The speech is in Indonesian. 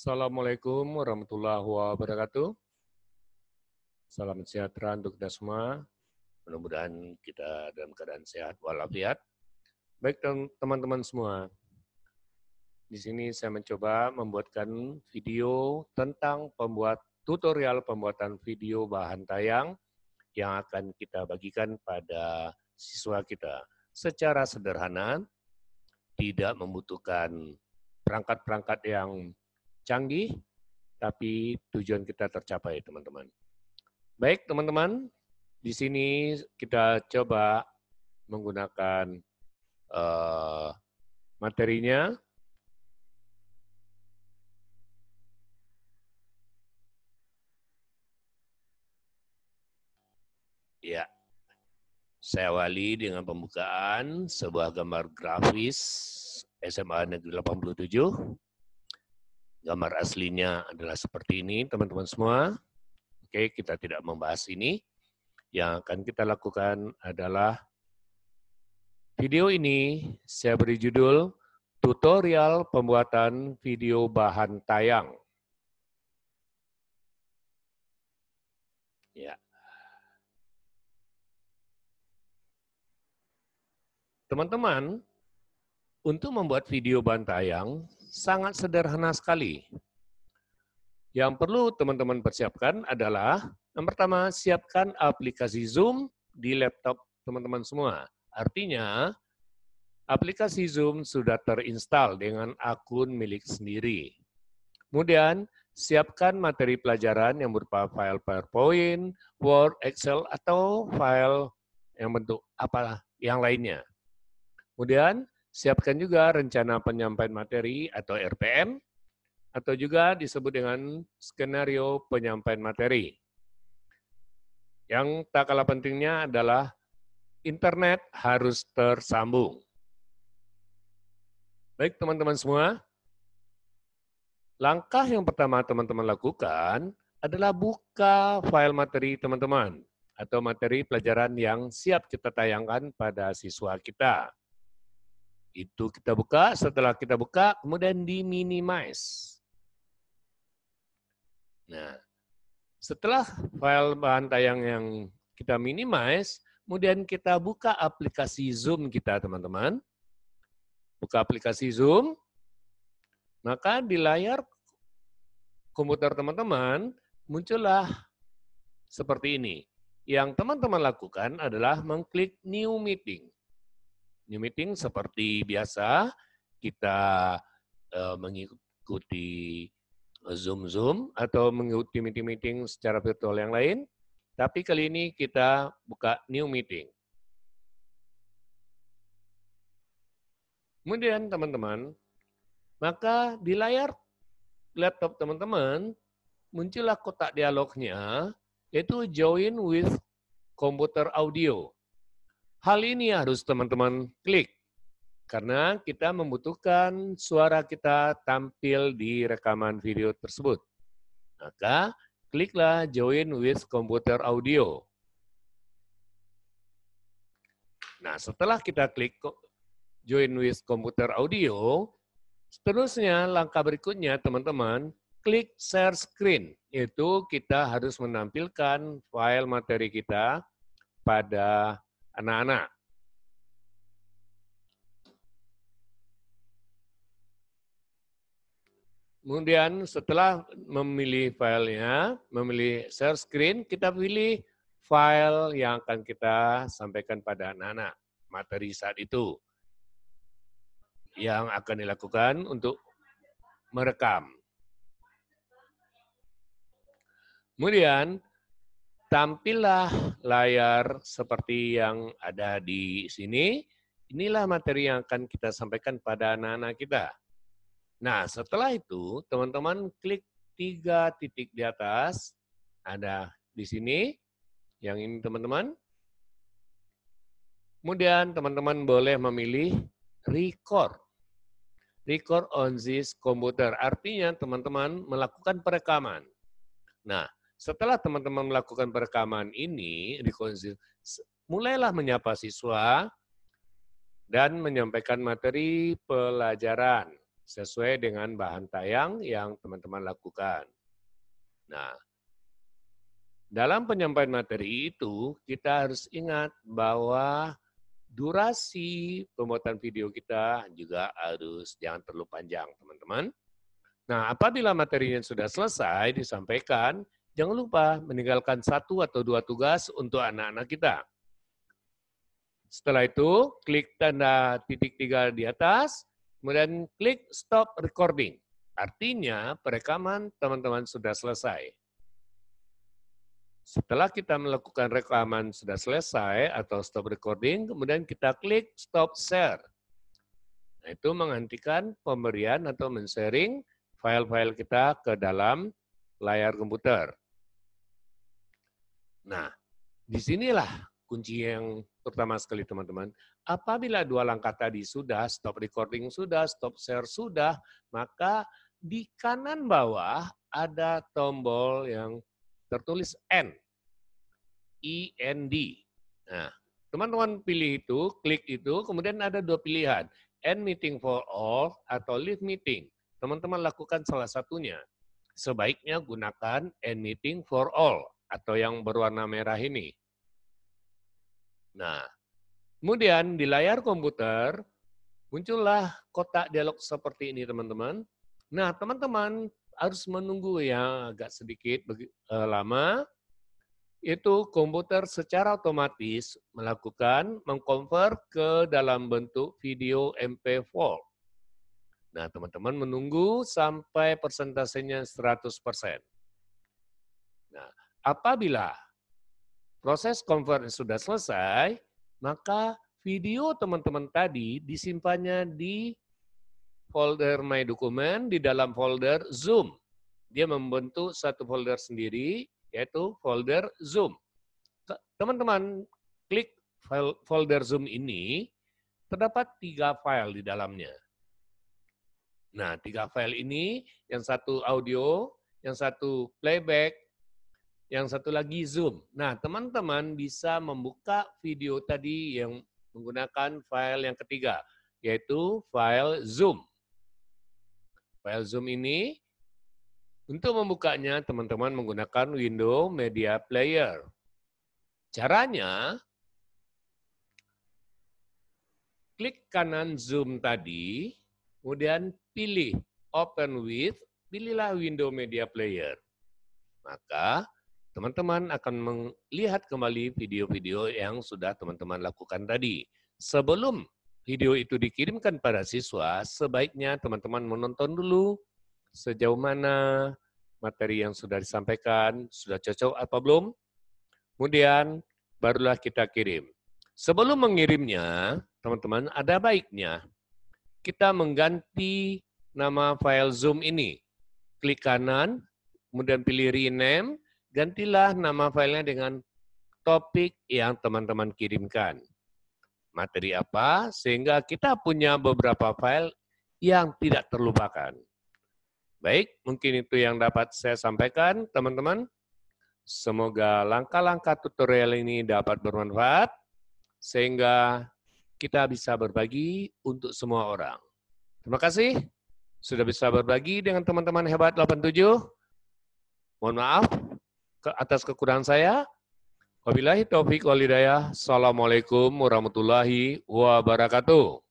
Assalamualaikum warahmatullahi wabarakatuh. Salam sejahtera untuk kita semua. Mudah-mudahan kita dalam keadaan sehat walafiat. Baik teman-teman semua, di sini saya mencoba membuatkan video tentang pembuat tutorial pembuatan video bahan tayang yang akan kita bagikan pada siswa kita secara sederhana, tidak membutuhkan perangkat-perangkat yang canggih, tapi tujuan kita tercapai, teman-teman. Baik, teman-teman, di sini kita coba menggunakan uh, materinya. Ya, saya awali dengan pembukaan sebuah gambar grafis SMA Negeri 87 Gambar aslinya adalah seperti ini, teman-teman semua. Oke, kita tidak membahas ini. Yang akan kita lakukan adalah video ini saya beri judul Tutorial Pembuatan Video Bahan Tayang. Ya. Teman-teman, untuk membuat video bahan tayang, sangat sederhana sekali. Yang perlu teman-teman persiapkan adalah, yang pertama, siapkan aplikasi Zoom di laptop teman-teman semua. Artinya, aplikasi Zoom sudah terinstall dengan akun milik sendiri. Kemudian, siapkan materi pelajaran yang berupa file PowerPoint, Word, Excel, atau file yang bentuk apa yang lainnya. Kemudian, Siapkan juga rencana penyampaian materi atau RPM, atau juga disebut dengan skenario penyampaian materi. Yang tak kalah pentingnya adalah internet harus tersambung. Baik teman-teman semua, langkah yang pertama teman-teman lakukan adalah buka file materi teman-teman atau materi pelajaran yang siap kita tayangkan pada siswa kita. Itu kita buka, setelah kita buka, kemudian diminimize. Nah, setelah file bahan tayang yang kita minimize, kemudian kita buka aplikasi Zoom kita, teman-teman. Buka aplikasi Zoom, maka di layar komputer teman-teman muncullah seperti ini. Yang teman-teman lakukan adalah mengklik New Meeting. New Meeting seperti biasa kita uh, mengikuti eh, Zoom Zoom atau mengikuti meeting-meeting secara virtual yang lain. Tapi kali ini kita buka new meeting. Kemudian teman-teman, maka di layar laptop teman-teman muncullah kotak dialognya yaitu join with computer audio. Hal ini harus teman-teman klik karena kita membutuhkan suara kita tampil di rekaman video tersebut. Maka kliklah Join with Computer Audio. Nah, setelah kita klik Join with Computer Audio, seterusnya langkah berikutnya teman-teman, klik Share Screen. Itu kita harus menampilkan file materi kita pada anak-anak. Kemudian setelah memilih filenya, memilih share screen, kita pilih file yang akan kita sampaikan pada anak-anak, materi saat itu. Yang akan dilakukan untuk merekam. Kemudian tampillah layar seperti yang ada di sini. Inilah materi yang akan kita sampaikan pada anak-anak kita. Nah, setelah itu, teman-teman klik tiga titik di atas. Ada di sini, yang ini teman-teman. Kemudian teman-teman boleh memilih record. Record on this computer. Artinya teman-teman melakukan perekaman. Nah, setelah teman-teman melakukan perekaman ini, mulailah menyapa siswa dan menyampaikan materi pelajaran sesuai dengan bahan tayang yang teman-teman lakukan. Nah, dalam penyampaian materi itu, kita harus ingat bahwa durasi pembuatan video kita juga harus jangan terlalu panjang, teman-teman. Nah, apabila materinya sudah selesai disampaikan, Jangan lupa meninggalkan satu atau dua tugas untuk anak-anak kita. Setelah itu, klik tanda titik tiga di atas, kemudian klik stop recording. Artinya, perekaman teman-teman sudah selesai. Setelah kita melakukan rekaman sudah selesai atau stop recording, kemudian kita klik stop share. Nah, itu menghentikan pemberian atau men-sharing file-file kita ke dalam layar komputer. Nah, disinilah kunci yang pertama sekali teman-teman. Apabila dua langkah tadi sudah, stop recording sudah, stop share sudah, maka di kanan bawah ada tombol yang tertulis N. End. Nah, teman-teman pilih itu, klik itu, kemudian ada dua pilihan. End meeting for all atau leave meeting. Teman-teman lakukan salah satunya sebaiknya gunakan anything for all atau yang berwarna merah ini. Nah, kemudian di layar komputer muncullah kotak dialog seperti ini, teman-teman. Nah, teman-teman harus menunggu ya agak sedikit e, lama itu komputer secara otomatis melakukan mengkonvert ke dalam bentuk video MP4 Nah, teman-teman menunggu sampai persentasenya 100%. Nah, apabila proses convert sudah selesai, maka video teman-teman tadi disimpannya di folder My Document di dalam folder Zoom. Dia membentuk satu folder sendiri, yaitu folder Zoom. Teman-teman, klik folder Zoom ini, terdapat tiga file di dalamnya. Nah, tiga file ini, yang satu audio, yang satu playback, yang satu lagi Zoom. Nah, teman-teman bisa membuka video tadi yang menggunakan file yang ketiga, yaitu file Zoom. File Zoom ini, untuk membukanya teman-teman menggunakan window media player. Caranya, klik kanan Zoom tadi, Kemudian pilih open with, pilihlah window media player. Maka teman-teman akan melihat kembali video-video yang sudah teman-teman lakukan tadi. Sebelum video itu dikirimkan pada siswa, sebaiknya teman-teman menonton dulu sejauh mana materi yang sudah disampaikan, sudah cocok apa belum. Kemudian barulah kita kirim. Sebelum mengirimnya, teman-teman ada baiknya kita mengganti nama file Zoom ini. Klik kanan, kemudian pilih rename, gantilah nama filenya dengan topik yang teman-teman kirimkan. Materi apa, sehingga kita punya beberapa file yang tidak terlupakan. Baik, mungkin itu yang dapat saya sampaikan, teman-teman. Semoga langkah-langkah tutorial ini dapat bermanfaat, sehingga kita bisa berbagi untuk semua orang. Terima kasih sudah bisa berbagi dengan teman-teman hebat 87. Mohon maaf ke atas kekurangan saya. Wabillahi taufik walidayah. Assalamualaikum warahmatullahi wabarakatuh.